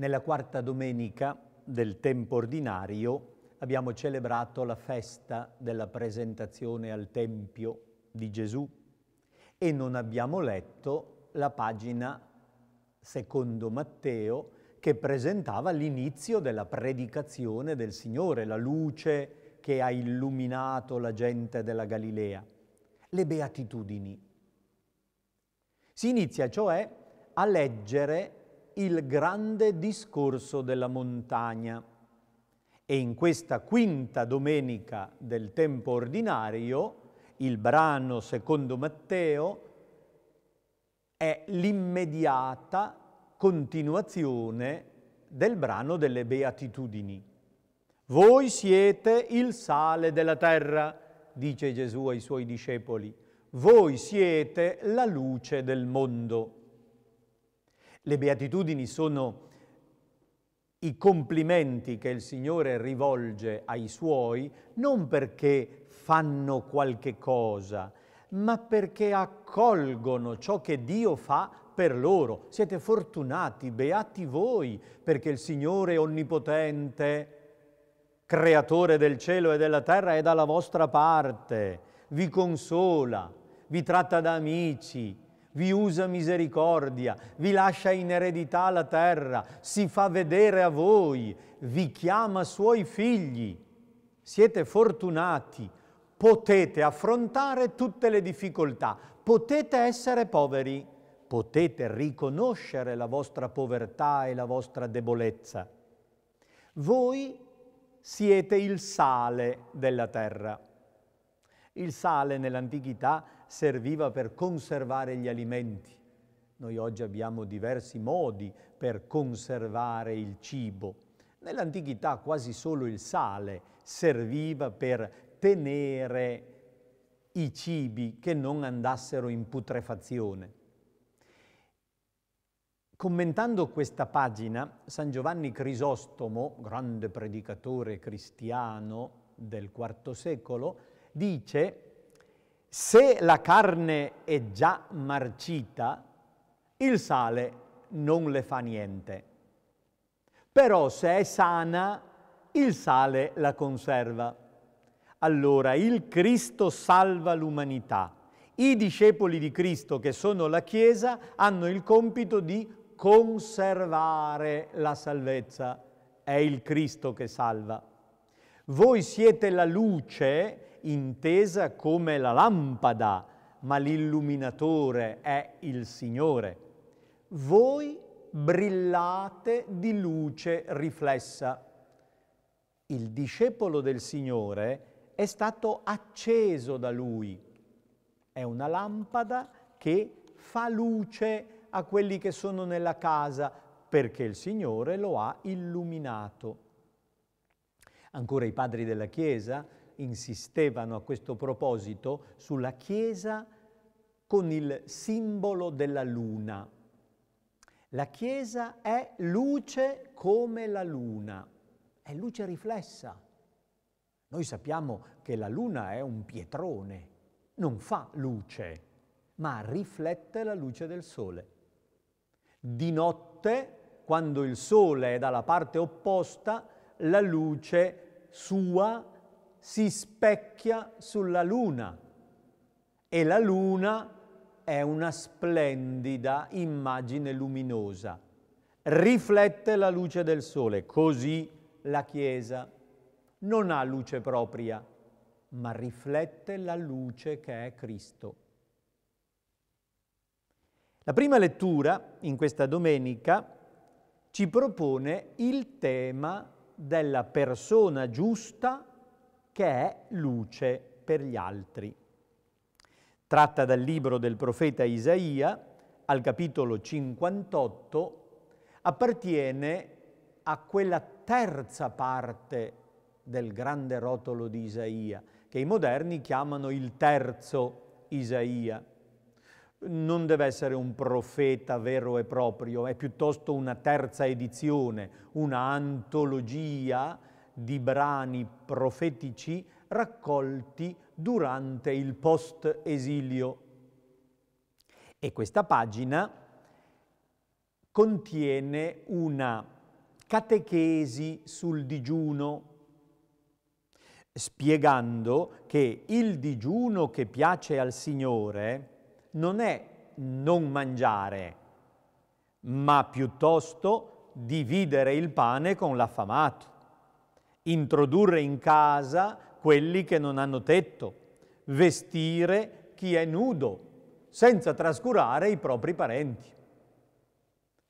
Nella quarta domenica del tempo ordinario abbiamo celebrato la festa della presentazione al Tempio di Gesù e non abbiamo letto la pagina secondo Matteo che presentava l'inizio della predicazione del Signore, la luce che ha illuminato la gente della Galilea, le beatitudini. Si inizia cioè a leggere il grande discorso della montagna. E in questa quinta domenica del tempo ordinario, il brano secondo Matteo è l'immediata continuazione del brano delle beatitudini. Voi siete il sale della terra, dice Gesù ai suoi discepoli. Voi siete la luce del mondo. Le beatitudini sono i complimenti che il Signore rivolge ai suoi non perché fanno qualche cosa, ma perché accolgono ciò che Dio fa per loro. Siete fortunati, beati voi, perché il Signore Onnipotente, Creatore del cielo e della terra, è dalla vostra parte, vi consola, vi tratta da amici, vi usa misericordia, vi lascia in eredità la terra, si fa vedere a voi, vi chiama suoi figli. Siete fortunati, potete affrontare tutte le difficoltà, potete essere poveri, potete riconoscere la vostra povertà e la vostra debolezza. Voi siete il sale della terra. Il sale nell'antichità è serviva per conservare gli alimenti. Noi oggi abbiamo diversi modi per conservare il cibo. Nell'antichità quasi solo il sale serviva per tenere i cibi che non andassero in putrefazione. Commentando questa pagina, San Giovanni Crisostomo, grande predicatore cristiano del IV secolo, dice se la carne è già marcita, il sale non le fa niente. Però se è sana, il sale la conserva. Allora il Cristo salva l'umanità. I discepoli di Cristo, che sono la Chiesa, hanno il compito di conservare la salvezza. È il Cristo che salva. Voi siete la luce intesa come la lampada, ma l'illuminatore è il Signore. Voi brillate di luce riflessa. Il discepolo del Signore è stato acceso da Lui. È una lampada che fa luce a quelli che sono nella casa perché il Signore lo ha illuminato. Ancora i padri della Chiesa insistevano a questo proposito sulla Chiesa con il simbolo della luna. La Chiesa è luce come la luna, è luce riflessa. Noi sappiamo che la luna è un pietrone, non fa luce, ma riflette la luce del sole. Di notte, quando il sole è dalla parte opposta, la luce sua si specchia sulla luna e la luna è una splendida immagine luminosa. Riflette la luce del sole, così la Chiesa non ha luce propria, ma riflette la luce che è Cristo. La prima lettura in questa domenica ci propone il tema della persona giusta che è luce per gli altri. Tratta dal libro del profeta Isaia, al capitolo 58, appartiene a quella terza parte del grande rotolo di Isaia, che i moderni chiamano il terzo Isaia non deve essere un profeta vero e proprio, è piuttosto una terza edizione, una antologia di brani profetici raccolti durante il post-esilio. E questa pagina contiene una catechesi sul digiuno, spiegando che il digiuno che piace al Signore non è non mangiare, ma piuttosto dividere il pane con l'affamato, introdurre in casa quelli che non hanno tetto, vestire chi è nudo, senza trascurare i propri parenti.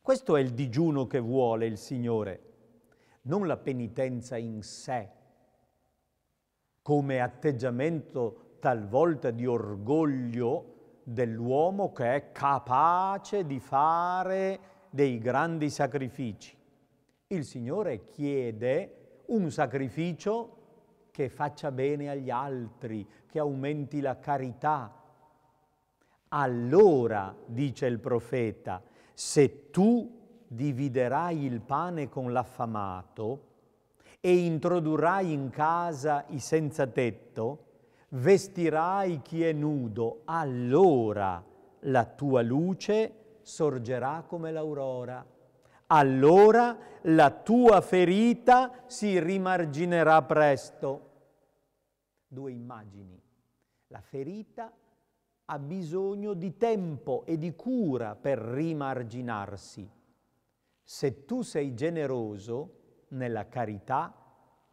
Questo è il digiuno che vuole il Signore, non la penitenza in sé, come atteggiamento talvolta di orgoglio dell'uomo che è capace di fare dei grandi sacrifici. Il Signore chiede un sacrificio che faccia bene agli altri, che aumenti la carità. Allora, dice il profeta, se tu dividerai il pane con l'affamato e introdurrai in casa i senza tetto, vestirai chi è nudo, allora la tua luce sorgerà come l'aurora. Allora la tua ferita si rimarginerà presto. Due immagini. La ferita ha bisogno di tempo e di cura per rimarginarsi. Se tu sei generoso nella carità,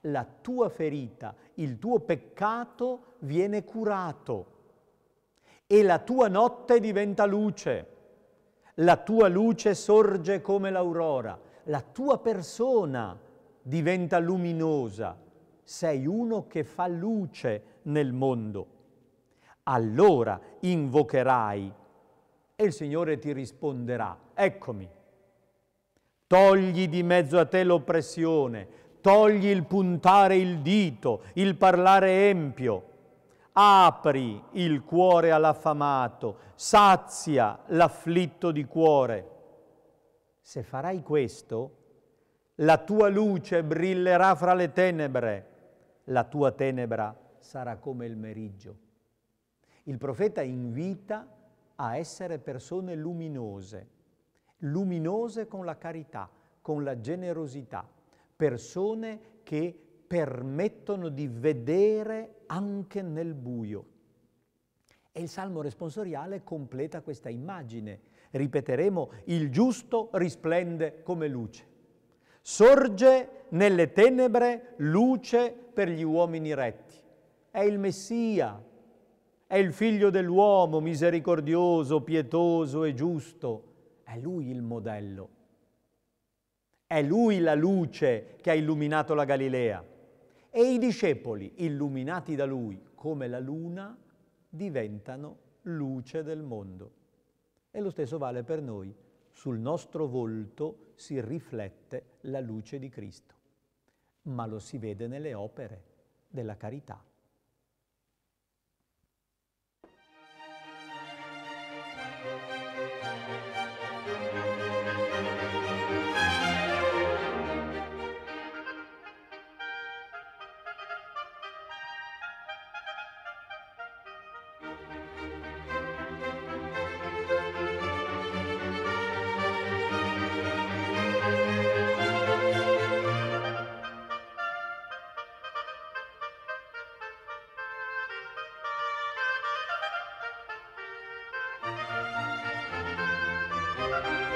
la tua ferita, il tuo peccato viene curato e la tua notte diventa luce, la tua luce sorge come l'aurora, la tua persona diventa luminosa, sei uno che fa luce nel mondo. Allora invocherai e il Signore ti risponderà, eccomi, togli di mezzo a te l'oppressione, togli il puntare il dito, il parlare empio, apri il cuore all'affamato, sazia l'afflitto di cuore. Se farai questo, la tua luce brillerà fra le tenebre, la tua tenebra sarà come il meriggio. Il profeta invita a essere persone luminose, luminose con la carità, con la generosità, persone che permettono di vedere anche nel buio. E il Salmo responsoriale completa questa immagine. Ripeteremo, il giusto risplende come luce. Sorge nelle tenebre luce per gli uomini retti. È il Messia, è il figlio dell'uomo misericordioso, pietoso e giusto. È lui il modello. È lui la luce che ha illuminato la Galilea. E i discepoli, illuminati da lui come la luna, diventano luce del mondo. E lo stesso vale per noi. Sul nostro volto si riflette la luce di Cristo, ma lo si vede nelle opere della carità. Thank you.